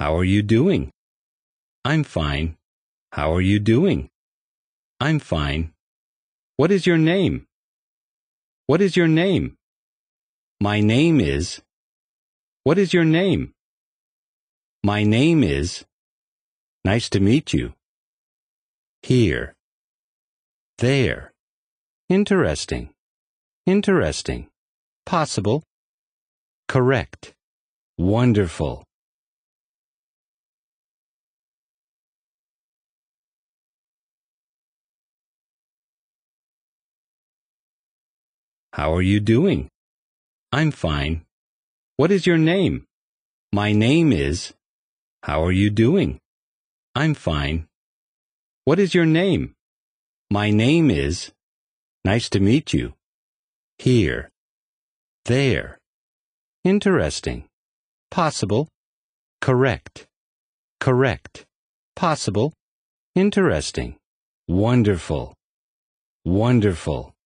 How are you doing? I'm fine. How are you doing? I'm fine. What is your name? What is your name? My name is. What is your name? My name is. Nice to meet you. Here. There. Interesting. Interesting. Possible. Correct. Wonderful. How are you doing? I'm fine. What is your name? My name is. How are you doing? I'm fine. What is your name? My name is. Nice to meet you. Here. There. Interesting. Possible. Correct. Correct. Possible. Interesting. Wonderful. Wonderful.